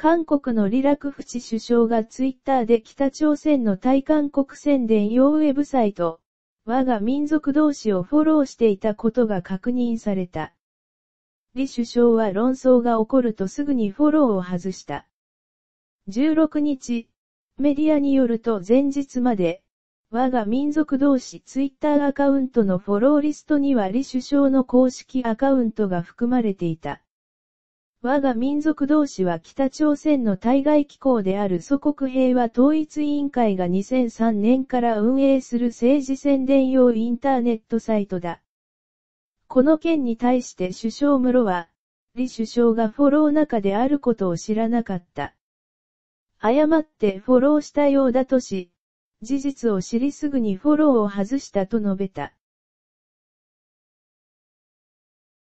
韓国のリラクフチ首相がツイッターで北朝鮮の対韓国宣伝用ウェブサイト、我が民族同士をフォローしていたことが確認された。李首相は論争が起こるとすぐにフォローを外した。16日、メディアによると前日まで、我が民族同士ツイッターアカウントのフォローリストには李首相の公式アカウントが含まれていた。我が民族同士は北朝鮮の対外機構である祖国平和統一委員会が2003年から運営する政治宣伝用インターネットサイトだ。この件に対して首相室は、李首相がフォロー中であることを知らなかった。誤ってフォローしたようだとし、事実を知りすぐにフォローを外したと述べた。